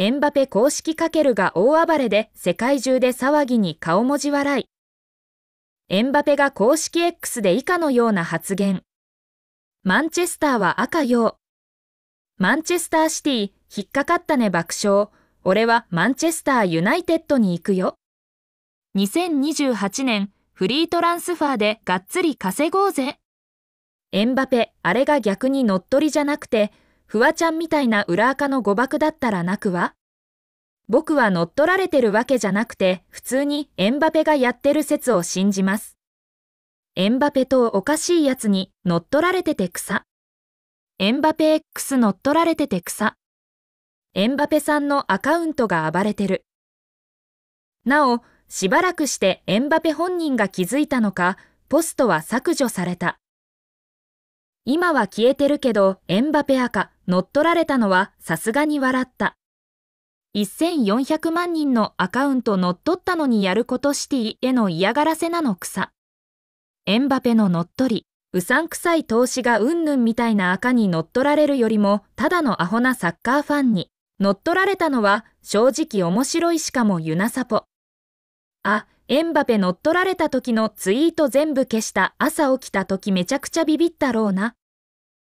エンバペ公式かけるが大暴れで世界中で騒ぎに顔文字笑い。エンバペが公式 X で以下のような発言。マンチェスターは赤用。マンチェスターシティ、引っかかったね爆笑。俺はマンチェスターユナイテッドに行くよ。2028年、フリートランスファーでがっつり稼ごうぜ。エンバペ、あれが逆に乗っ取りじゃなくて、フワちゃんみたいな裏垢の誤爆だったらなくは僕は乗っ取られてるわけじゃなくて、普通にエンバペがやってる説を信じます。エンバペとおかしいやつに乗っ取られてて草。エンバペ X 乗っ取られてて草。エンバペさんのアカウントが暴れてる。なお、しばらくしてエンバペ本人が気づいたのか、ポストは削除された。今は消えてるけど、エンバペ赤、乗っ取られたのはさすがに笑った。1400万人のアカウント乗っ取ったのにやることシティへの嫌がらせなの草。エンバペの乗っ取り、うさんくさい投資がうんぬんみたいな赤に乗っ取られるよりも、ただのアホなサッカーファンに、乗っ取られたのは正直面白いしかもユナサポ。あ、エンバペ乗っ取られた時のツイート全部消した朝起きた時めちゃくちゃビビったろうな。